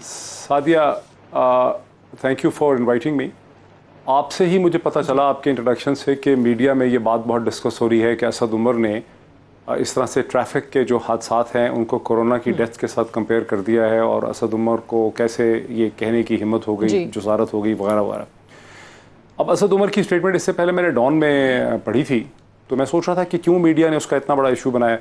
uh, thank you for inviting me आपसे ही मुझे पता चला आपके इंट्रोडक्शन से कि मीडिया में ये बात बहुत डिस्कस हो रही है कि असद उमर ने इस तरह से ट्रैफिक के जो हादसा हैं उनको कोरोना की डेथ हम्म। के साथ कंपेयर कर दिया है और असद उमर को कैसे ये कहने की हिम्मत हो गई जुजारत हो गई वगैरह वगैरह अब असद उमर की स्टेटमेंट इससे पहले मैंने डॉन में पढ़ी थी तो मैं सोच रहा था कि क्यों मीडिया ने उसका इतना बड़ा इशू बनाया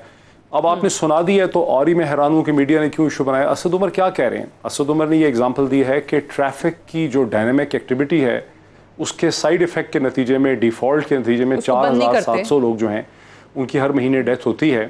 अब आपने सुना दी है तो और ही मैं हैरान हूँ कि मीडिया ने क्यों इशू बनाया असद उमर क्या कह रहे हैं असद उमर ने ये एग्जाम्पल दी है कि ट्रैफिक की जो डायनेमिक एक्टिविटी है उसके साइड इफेक्ट के नतीजे में डिफॉल्ट के नतीजे में चार हज़ार सात सौ लोग जो हैं उनकी हर महीने डेथ होती है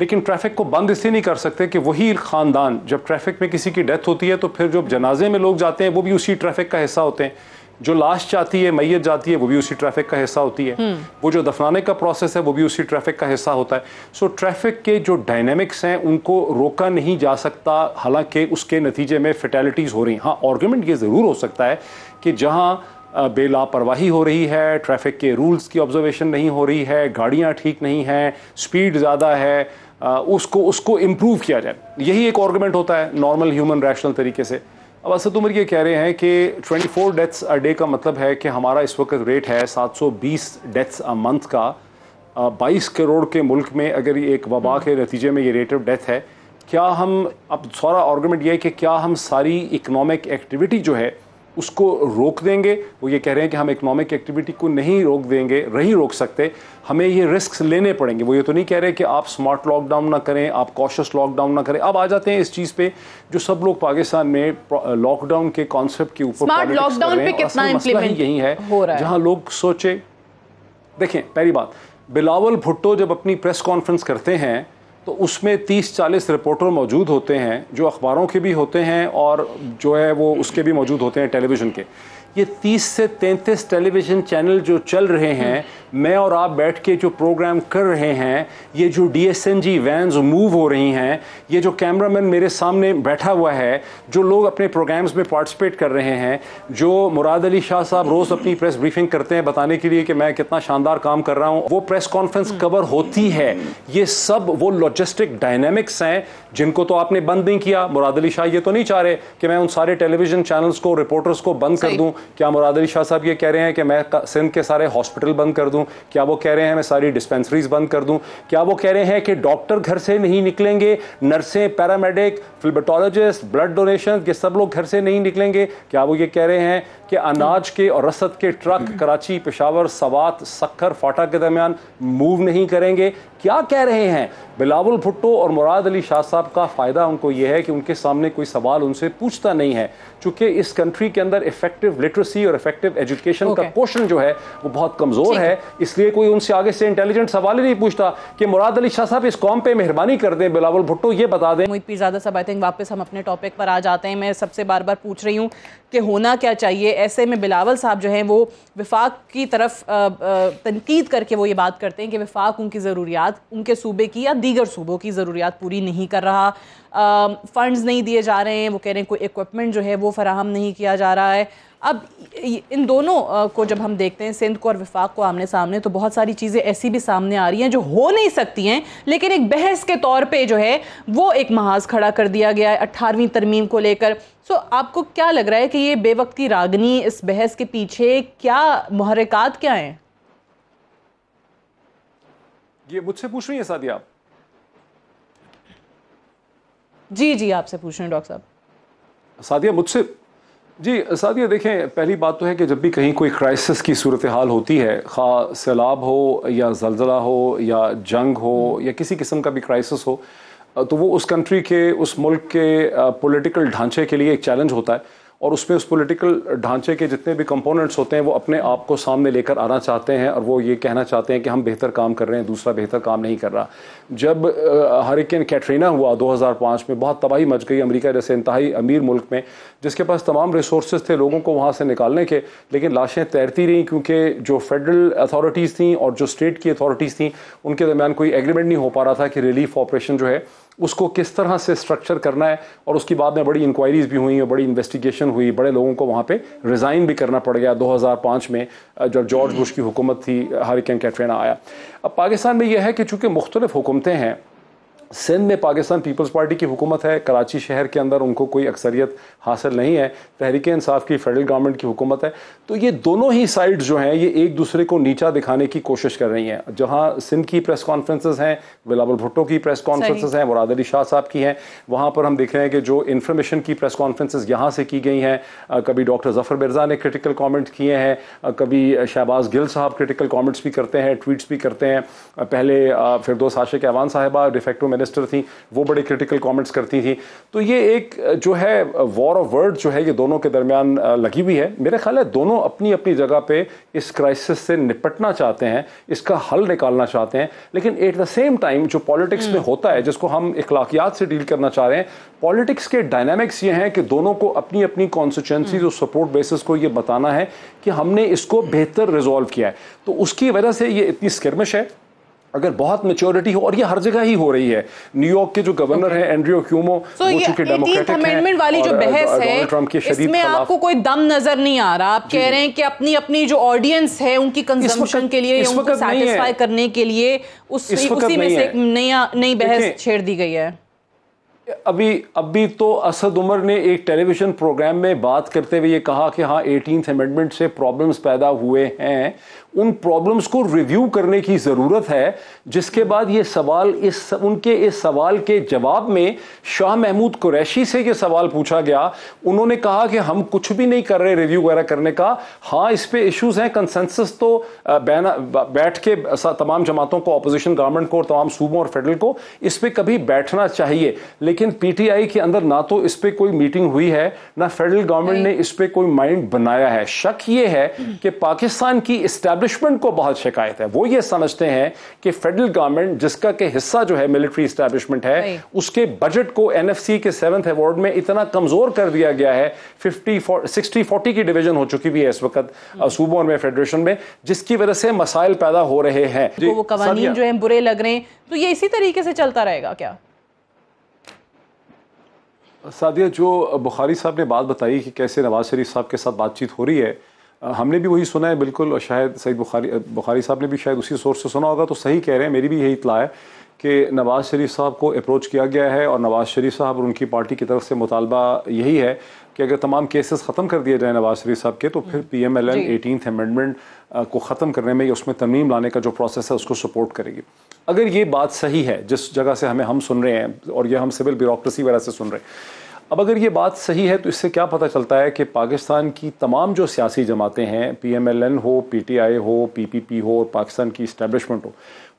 लेकिन ट्रैफिक को बंद इसलिए नहीं कर सकते कि वही खानदान जब ट्रैफिक में किसी की डेथ होती है तो फिर जो जनाजे में लोग जाते हैं वो भी उसी ट्रैफिक का हिस्सा होते हैं जो लाश जाती है मैयत जाती है वो भी उसी ट्रैफिक का हिस्सा होती है हम्म। वो जो दफनाने का प्रोसेस है वो भी उसी ट्रैफिक का हिस्सा होता है सो ट्रैफिक के जो डायनेमिक्स हैं उनको रोका नहीं जा सकता हालांकि उसके नतीजे में फिटेलिटीज़ हो रही हैं हाँ ऑर्गूमेंट ये ज़रूर हो सकता है कि जहाँ बेलापरवाही हो रही है ट्रैफिक के रूल्स की ऑब्जर्वेशन नहीं हो रही है गाड़ियाँ ठीक नहीं हैं स्पीड ज़्यादा है उसको उसको इम्प्रूव किया जाए यही एक ऑर्गूमेंट होता है नॉर्मल ह्यूमन रैशनल तरीके से अब असद उमर ये कह रहे हैं कि 24 डेथ्स अ डे का मतलब है कि हमारा इस वक्त रेट है 720 डेथ्स अ मंथ का बाईस करोड़ के मुल्क में अगर ये एक वबा के नतीजे में ये रेट ऑफ डेथ है क्या हम अब सारा आर्गूमेंट ये है कि क्या हम सारी इकनॉमिक एक्टिविटी जो है उसको रोक देंगे वो ये कह रहे हैं कि हम इकोनॉमिक एक्टिविटी को नहीं रोक देंगे नहीं रोक सकते हमें ये रिस्क लेने पड़ेंगे वो ये तो नहीं कह रहे कि आप स्मार्ट लॉकडाउन ना करें आप कॉशस लॉकडाउन ना करें अब आ जाते हैं इस चीज़ पे जो सब लोग पाकिस्तान में लॉकडाउन के कॉन्सेप्ट के ऊपर लॉकडाउन पे कितना इम्प्लीमेंट यही है जहां लोग सोचे देखें पहली बात बिलावल भुट्टो जब अपनी प्रेस कॉन्फ्रेंस करते हैं तो उसमें 30-40 रिपोर्टर मौजूद होते हैं जो अखबारों के भी होते हैं और जो है वो उसके भी मौजूद होते हैं टेलीविज़न के ये 30 से 33 टेलीविज़न चैनल जो चल रहे हैं मैं और आप बैठ के जो प्रोग्राम कर रहे हैं ये जो D S N G vans move हो रही हैं ये जो कैमरा मैन मेरे सामने बैठा हुआ है जो लोग अपने प्रोग्राम्स में पार्टिसिपेट कर रहे हैं जो मुराद अली शाह साहब रोज़ अपनी प्रेस ब्रीफिंग करते हैं बताने के लिए कि मैं कितना शानदार काम कर रहा हूँ वो प्रेस कॉन्फ्रेंस कवर होती है ये सब वो लॉजिस्टिक डायनेमिक्स हैं जिनको तो आपने बंद नहीं किया मुराद अली शाह ये तो नहीं चाह रहे कि मैं उन सारे टेलीविजन चैनल्स को रिपोर्टर्स को बंद कर दूँ क्या मुराद अली शाह साहब ये कह रहे हैं कि मैं सिंध के सारे हॉस्पिटल बंद कर दूँ क्या वो कह रहे हैं मैं सारी डिस्पेंसरीज बंद कर दूँ क्या वो कह रहे हैं कि डॉक्टर घर से नहीं निकलेंगे नर्सें पैरामेडिक फिल्बटोलॉजिस्ट ब्लड डोनेशन ये सब लोग घर से नहीं निकलेंगे क्या वो ये कह रहे हैं कि अनाज के और रसद के ट्रक कराची पेशावर सवात सक्खर फाटा के दरमियान मूव नहीं करेंगे क्या कह रहे हैं बिलावुल भुट्टो और मुराद अली शाह साहब का फ़ायदा उनको यह है कि उनके सामने कोई सवाल उनसे पूछता नहीं है चूँकि इस कंट्री के अंदर इफेक्टिव लिटरेसी और इफेक्टिव एजुकेशन okay. का पोषण जो है वो बहुत कमज़ोर है इसलिए कोई उनसे आगे से इंटेलिजेंट सवाल ही नहीं पूछता कि मुराद अली शाह साहब इस कॉम पर मेहरबानी कर दें बिलावुल भुट्टो ये बता दें मोहित ज़्यादा साहब आई थिंक वापस हम अपने टॉपिक पर आ जाते हैं मैं सबसे बार बार पूछ रही हूँ कि होना क्या चाहिए ऐसे में बिलावल साहब जो हैं वो विफाक की तरफ तनकीद करके वो ये बात करते हैं कि विफाक उनकी ज़रूरियात उनके सूबे की या दीगर सूबों की ज़रूरियात पूरी नहीं कर रहा फ़ंड्स नहीं दिए जा रहे हैं वो कह रहे हैं कोई इक्वमेंट जो है वो फराहम नहीं किया जा रहा है अब इन दोनों को जब हम देखते हैं सिंध को और विफाक को आमने सामने तो बहुत सारी चीज़ें ऐसी भी सामने आ रही हैं जो हो नहीं सकती हैं लेकिन एक बहस के तौर पे जो है वो एक महाज खड़ा कर दिया गया है अट्ठारहवीं तरमीम को लेकर सो आपको क्या लग रहा है कि ये बेवकती रागनी इस बहस के पीछे क्या महरिकात क्या हैं ये मुझसे पूछ रही है सादिया आप जी जी आपसे पूछ रहे हैं डॉक्टर साहब साधिया मुझसे जी सादिया देखें पहली बात तो है कि जब भी कहीं कोई क्राइसिस की सूरत हाल होती है खा सैलाब हो या जलजला हो या जंग हो हम्म। या किसी किस्म का भी क्राइसिस हो तो वो उस कंट्री के उस मुल्क के पॉलिटिकल ढांचे के लिए एक चैलेंज होता है और उसमें उस पॉलिटिकल ढांचे के जितने भी कंपोनेंट्स होते हैं वो अपने आप को सामने लेकर आना चाहते हैं और वो ये कहना चाहते हैं कि हम बेहतर काम कर रहे हैं दूसरा बेहतर काम नहीं कर रहा जब हरिकेन कैटरीना हुआ 2005 में बहुत तबाही मच गई अमेरिका जैसे इंतहाई अमीर मुल्क में जिसके पास तमाम रिसोर्स थे लोगों को वहाँ से निकालने के लेकिन लाशें तैरती रहीं क्योंकि जो फेडरल अथॉरिटीज़ थी और जो स्टेट की अथॉरिटीज़ थी उनके दरमियान कोई एग्रीमेंट नहीं हो पा रहा था कि रिलीफ ऑपरेशन जो है उसको किस तरह से स्ट्रक्चर करना है और उसकी बाद में बड़ी इंक्वायरीज भी हुई और बड़ी इन्वेस्टिगेशन हुई बड़े लोगों को वहाँ पे रिज़ाइन भी करना पड़ गया 2005 में जब जॉर्ज बुश की हुकूमत थी हरिकन कैटरीना आया अब पाकिस्तान में यह है कि चूँकि मुख्तलिफ हुकूमतें हैं सिंध में पाकिस्तान पीपल्स पार्टी की हुकूमत है कराची शहर के अंदर उनको कोई अक्सरियत हासिल नहीं है तहरीक इंसाफ की फेडरल गवर्नमेंट की हुकूमत है तो ये दोनों ही साइड जो हैं ये एक दूसरे को नीचा दिखाने की कोशिश कर रही हैं जहाँ सिंध की प्रेस कॉन्फ्रेंसेज हैं बिलावल भुट्टो की प्रेस कॉन्फ्रेंसेज हैं मुराद अली शाह साहब की हैं वहाँ पर हम देख रहे हैं कि जो इन्फॉर्मेशन की प्रेस कॉन्फ्रेंसेज यहाँ से की गई हैं कभी डॉक्टर जफर मिर्जा ने क्रिटिकल कॉमेंट्स किए हैं कभी शहबाज गिल साहब क्रिटिकल कॉमेंट्स भी करते हैं ट्वीट्स भी करते हैं पहले फिर दो आशिक ऐवान साहबा डिफेक्टो मिनिस्टर थी वो बड़े क्रिटिकल कमेंट्स करती थी तो ये एक जो है वॉर ऑफ वर्ड जो है ये दोनों के दरमियान लगी हुई है मेरे ख्याल है दोनों अपनी अपनी जगह पे इस क्राइसिस से निपटना चाहते हैं इसका हल निकालना चाहते हैं लेकिन एट द सेम टाइम जो पॉलिटिक्स में हम्म। होता है जिसको हम इखलाकियात से डील करना चाह रहे हैं पॉलिटिक्स के डायनामिक्स ये हैं कि दोनों को अपनी अपनी कॉन्स्टिट्यूंसी जो सपोर्ट बेसिस को ये बताना है कि हमने इसको बेहतर रिजॉल्व किया है तो उसकी वजह से ये इतनी स्किरमिश है अगर बहुत मेच्योरिटी हो और ये हर जगह ही हो रही है न्यूयॉर्क के जो गवर्नर okay. हैं एंड्रियो क्यूमो so वो डेमोक्रेटिक वाली जो uh, बहस है इसमें आपको कोई दम नजर नहीं आ रहा आप कह रहे हैं कि अपनी अपनी जो ऑडियंस है उनकी कंजम्पशन के लिए उनको सेटिस्फाई करने के लिए उस उसी में से एक नया नई बहस छेड़ दी गई है अभी अभी तो असद उमर ने एक टेलीविज़न प्रोग्राम में बात करते हुए ये कहा कि हाँ एटीन अमेंडमेंट से प्रॉब्लम्स पैदा हुए हैं उन प्रॉब्लम्स को रिव्यू करने की ज़रूरत है जिसके बाद ये सवाल इस उनके इस सवाल के जवाब में शाह महमूद कुरैशी से ये सवाल पूछा गया उन्होंने कहा कि हम कुछ भी नहीं कर रहे रिव्यू वगैरह करने का हाँ इस पर इश्यूज़ हैं कंसेंसस तो बैना बैठ के तमाम जमातों को अपोजिशन गवर्नमेंट को और तमाम सूबों और फेडरल को इस पर कभी बैठना चाहिए लेकिन लेकिन पीटीआई के अंदर ना तो इस पर कोई मीटिंग हुई है ना फेडरल गवर्नमेंट ने इस पर कोई माइंड बनाया है शक ये है कि पाकिस्तान की इस्टेब्लिशमेंट को बहुत शिकायत है वो ये समझते हैं कि फेडरल गवर्नमेंट जिसका के हिस्सा जो है मिलिट्री इस्टेब्लिशमेंट है उसके बजट को एन के सेवंथ अवार्ड में इतना कमजोर कर दिया गया है फिफ्टी सिक्सटी फोर्टी की डिवीजन हो चुकी हुई है इस वक्त सूबों हम्म। में फेडरेशन में जिसकी वजह से मसाइल पैदा हो रहे हैं तो वो कवानीन जो है बुरे लग रहे हैं तो ये इसी तरीके से चलता रहेगा क्या सादिया जो बुखारी साहब ने बात बताई कि कैसे नवाज शरीफ साहब के साथ बातचीत हो रही है हमने भी वही सुना है बिल्कुल और शायद सईद बुखारी बुखारी साहब ने भी शायद उसी सोर्स से सुना होगा तो सही कह रहे हैं मेरी भी यही इतला है कि नवाज़ शरीफ साहब को अप्रोच किया गया है और नवाज़ शरीफ साहब और उनकी पार्टी की तरफ से मुतालबा यही है कि अगर तमाम केसेस ख़त्म कर दिए जाए नवाज़ शरीफ साहब के तो फिर P M L N eighteenth amendment को ख़त्म करने में या उसमें तरमीम लाने का जो प्रोसेस है उसको सपोर्ट करेगी अगर ये बात सही है जिस जगह से हमें हम सुन रहे हैं और यह हम सिविल ब्यूरोसी वगैरह से सुन रहे हैं अब अगर ये बात सही है तो इससे क्या पता चलता है कि पाकिस्तान की तमाम जो सियासी जमातें हैं पी हो पी हो पी हो और पाकिस्तान की इस्टेब्लिशमेंट हो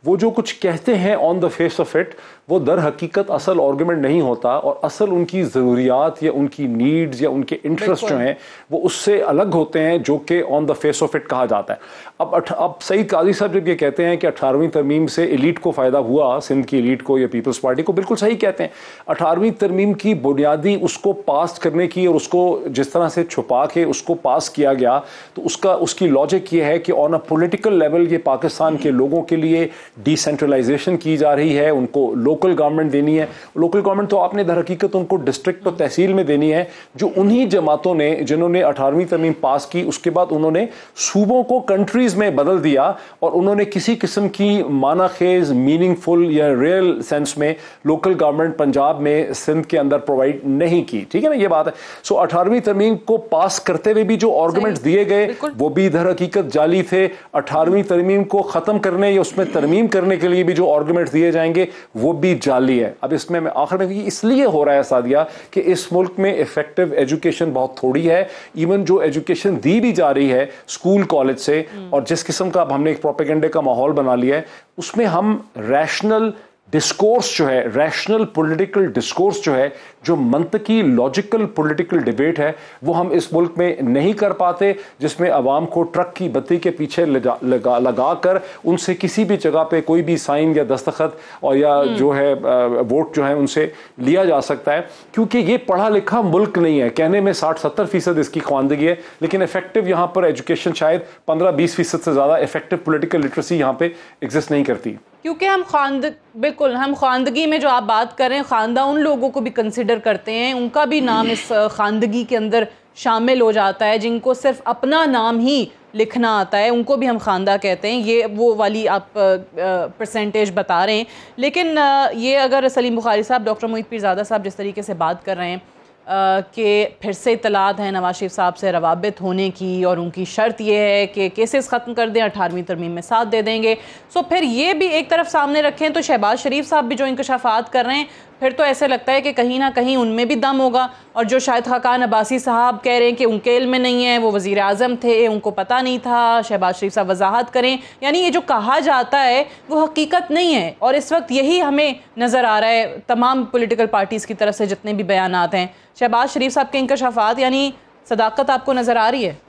वो जो कुछ कहते हैं on the face of it वो दर हकीकत असल ऑर्गूमेंट नहीं होता और असल उनकी ज़रूरियात या उनकी नीड्स या उनके इंटरेस्ट जो हैं वो उससे अलग होते हैं जो कि on the face of it कहा जाता है अब अठ, अब सईद काजी साहब जब ये कहते हैं कि अठारहवीं तरमीम से इलीट को फ़ायदा हुआ सिंध की इलीट को या पीपल्स पार्टी को बिल्कुल सही कहते हैं अठारहवीं तरमीम की बुनियादी उसको पास करने की और उसको जिस तरह से छुपा के उसको पास किया गया तो उसका उसकी लॉजिक ये है कि ऑन अ पोलिटिकल लेवल ये पाकिस्तान के लोगों के लिए डिसेंट्रलाइजेशन की जा रही है उनको लोकल गवर्नमेंट देनी है लोकल गवर्नमेंट तो आपने दर हकीकत उनको डिस्ट्रिक्ट और तहसील में देनी है जो उन्हीं जमातों ने जिन्होंने अठारहवीं तरमीम पास की उसके बाद उन्होंने सूबों को कंट्रीज में बदल दिया और उन्होंने किसी किस्म की माना खेज मीनिंगफुल या रियल सेंस में लोकल गवर्नमेंट पंजाब में सिंध के अंदर प्रोवाइड नहीं की ठीक है ना ये बात है सो अठारहवीं तरमीम को पास करते हुए भी जो आर्गूमेंट्स दिए गए वो भी दर हकीकत जाली थे अठारहवीं तरमीम को ख़त्म करने या उसमें तरमीम रिफ्यूजिंग करने के लिए भी जो आर्ग्यूमेंट्स दिए जाएंगे वो भी जाली है अब इसमें मैं आखिर में इसलिए हो रहा है सादिया कि इस मुल्क में इफेक्टिव एजुकेशन बहुत थोड़ी है इवन जो एजुकेशन दी भी जा रही है स्कूल कॉलेज से हम्म। और जिस किस्म का अब हमने एक प्रोपेगेंडे का माहौल बना लिया है उसमें हम रैशनल डिस्कोर्स जो है रैशनल पॉलिटिकल डिस्कोर्स जो है जो मंतकी लॉजिकल पॉलिटिकल डिबेट है वो हम इस मुल्क में नहीं कर पाते जिसमें आवाम को ट्रक की बत्ती के पीछे लगा लगा, लगा कर उनसे किसी भी जगह पे कोई भी साइन या दस्तखत और या हम्म। जो है वोट जो है उनसे लिया जा सकता है क्योंकि ये पढ़ा लिखा मुल्क नहीं है कहने में साठ सत्तर फीसद इसकी ख्वानदगी है लेकिन इफेक्टिव यहाँ पर एजुकेशन शायद पंद्रह बीस फीसद से ज़्यादा इफेक्टिव पोलिटिकल लिटरेसी यहाँ पर एग्जिस्ट नहीं करती क्योंकि हम खानद बिल्कुल हम खानदगी में जो आप बात कर रहे हैं खानदा उन लोगों को भी कंसिडर करते हैं उनका भी नाम इस खानदगी के अंदर शामिल हो जाता है जिनको सिर्फ अपना नाम ही लिखना आता है उनको भी हम खानदा कहते हैं ये वो वाली आप परसेंटेज बता रहे हैं लेकिन ये अगर सलीम बुखारी साहब डॉक्टर मोहित पीरजादा साहब जिस तरीके से बात कर रहे हैं कि फिर से इतलात हैं नवाज शरीफ साहब से रवाबित होने की और उनकी शर्त यह है कि केसेस ख़त्म कर दें अठारहवीं तरमीम में साथ दे देंगे सो फिर ये भी एक तरफ सामने रखें तो शहबाज शरीफ साहब भी जो इंकशाफात कर रहे हैं फिर तो ऐसे लगता है कि कहीं ना कहीं उनमें भी दम होगा और जो शायद खाकान अब्बासी साहब कह रहे हैं कि उनके इल में नहीं है वो वज़ी अजम थे उनको पता नहीं था शहबाज शरीफ साहब वजाहत करें यानी ये जो कहा जाता है वो हकीकत नहीं है और इस वक्त यही हमें नज़र आ रहा है तमाम पोलिटिकल पार्टीज़ की तरफ से जितने भी बयान हैं शहबाज शरीफ साहब के इंकशाफात यानी सदाकत आपको नज़र आ रही है